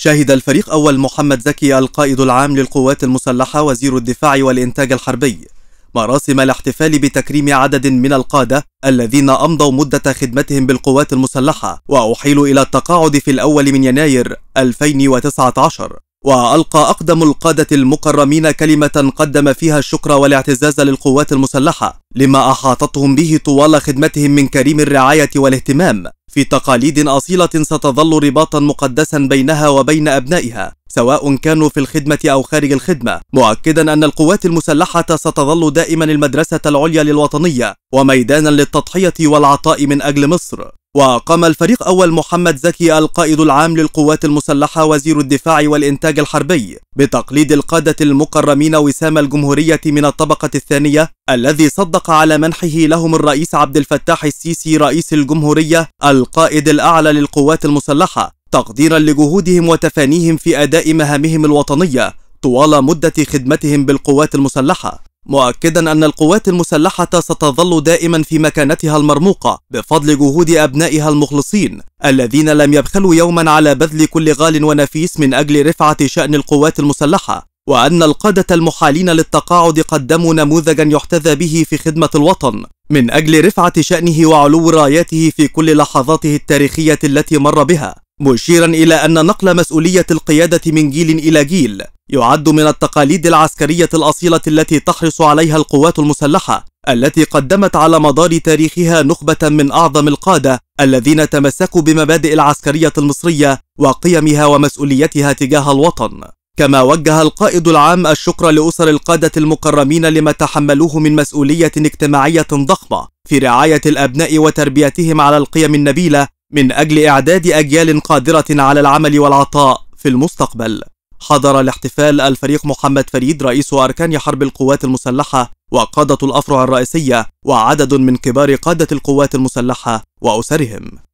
شهد الفريق أول محمد زكي القائد العام للقوات المسلحة وزير الدفاع والإنتاج الحربي مراسم الاحتفال بتكريم عدد من القادة الذين أمضوا مدة خدمتهم بالقوات المسلحة وأحيلوا إلى التقاعد في الأول من يناير 2019 وألقى أقدم القادة المكرمين كلمة قدم فيها الشكر والاعتزاز للقوات المسلحة لما أحاطتهم به طوال خدمتهم من كريم الرعاية والاهتمام في تقاليد أصيلة ستظل رباطا مقدسا بينها وبين أبنائها سواء كانوا في الخدمة أو خارج الخدمة مؤكدا أن القوات المسلحة ستظل دائما المدرسة العليا للوطنية وميدانا للتضحية والعطاء من أجل مصر وقام الفريق أول محمد زكي القائد العام للقوات المسلحة وزير الدفاع والإنتاج الحربي بتقليد القادة المكرمين وسام الجمهورية من الطبقة الثانية الذي صدق على منحه لهم الرئيس عبد الفتاح السيسي رئيس الجمهورية القائد الأعلى للقوات المسلحة تقديرا لجهودهم وتفانيهم في أداء مهامهم الوطنية طوال مدة خدمتهم بالقوات المسلحة مؤكدا أن القوات المسلحة ستظل دائما في مكانتها المرموقة بفضل جهود أبنائها المخلصين الذين لم يبخلوا يوما على بذل كل غال ونفيس من أجل رفعة شأن القوات المسلحة وأن القادة المحالين للتقاعد قدموا نموذجا يحتذى به في خدمة الوطن من أجل رفعة شأنه وعلو راياته في كل لحظاته التاريخية التي مر بها مشيرا إلى أن نقل مسؤولية القيادة من جيل إلى جيل يعد من التقاليد العسكرية الأصيلة التي تحرص عليها القوات المسلحة التي قدمت على مدار تاريخها نخبة من أعظم القادة الذين تمسكوا بمبادئ العسكرية المصرية وقيمها ومسؤوليتها تجاه الوطن كما وجه القائد العام الشكر لأسر القادة المكرمين لما تحملوه من مسؤولية اجتماعية ضخمة في رعاية الأبناء وتربيتهم على القيم النبيلة من أجل إعداد أجيال قادرة على العمل والعطاء في المستقبل حضر الاحتفال الفريق محمد فريد رئيس أركان حرب القوات المسلحة وقادة الأفرع الرئيسية وعدد من كبار قادة القوات المسلحة وأسرهم